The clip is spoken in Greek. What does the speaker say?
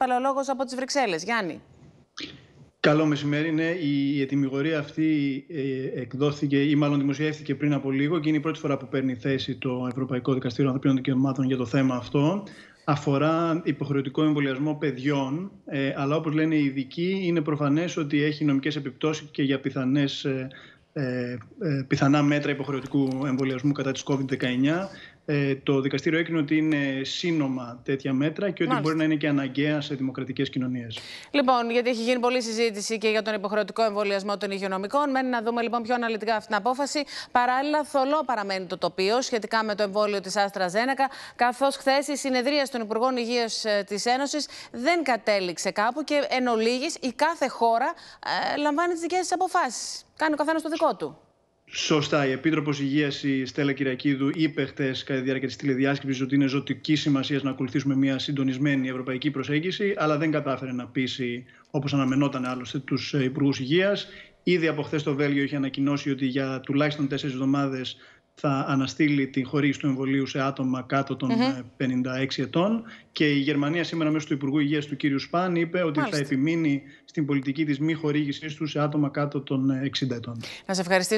παλαιολόγος από τις Βρυξέλλες. Γιάννη. Καλό μεσημέρι, ναι. Η ετοιμιγορία αυτή ε, εκδόθηκε ή μάλλον δημοσιεύτηκε πριν από λίγο και είναι η μαλλον δημοσιευθηκε πριν απο λιγο φορά που παίρνει θέση το Ευρωπαϊκό Δικαστήριο Ανθρωπίνων Δικαιωμάτων για το θέμα αυτό. Αφορά υποχρεωτικό εμβολιασμό παιδιών, ε, αλλά όπως λένε οι ειδικοί είναι προφανές ότι έχει νομικές επιπτώσεις και για πιθανές ε, πιθανά μέτρα υποχρεωτικού εμβολιασμού κατά της COVID-19 ε, το δικαστήριο έκρινε ότι είναι σύνομα τέτοια μέτρα και ότι μπορεί να είναι και αναγκαία σε δημοκρατικές κοινωνίες. Λοιπόν, γιατί έχει γίνει πολλή συζήτηση και για τον υποχρεωτικό εμβολιασμό των υγειονομικών. Μένει να δούμε λοιπόν πιο αναλυτικά αυτή την απόφαση. Παράλληλα, θολό παραμένει το τοπίο σχετικά με το εμβόλιο της Άστρα Ζένεκα, καθώς χθες η συνεδρία των Υπουργών Υγείας ε, της Ένωσης δεν κατέληξε κάπου και εν ολίγης η κάθε χώρα ε, λαμβάνει τις δικές της αποφάσεις. Κάνει ο καθένας το δικό του. Σωστά. Η Επίτροπος Υγείας, η Στέλλα Κυριακίδου, είπε χτε κατά τη διάρκεια της τηλεδιάσκεψης ότι είναι ζωτική σημασία να ακολουθήσουμε μια συντονισμένη ευρωπαϊκή προσέγγιση, αλλά δεν κατάφερε να πείσει, όπως αναμενόταν άλλωστε, τους ε, Υπουργούς Υγείας. Ήδη από χθες το Βέλγιο είχε ανακοινώσει ότι για τουλάχιστον τέσσερις εβδομάδες θα αναστείλει την χορήγηση του εμβολίου σε άτομα κάτω των mm-hmm. 56 ε, ετών. Και η Γερμανία σήμερα μέσω του Υπουργού Υγείας του κ. Σπάν είπε ότι Μάλιστα. θα επιμείνει στην πολιτική της μη χορήγησής του σε άτομα κάτω των 60 ε, ετών. Να σε ευχαριστήσω.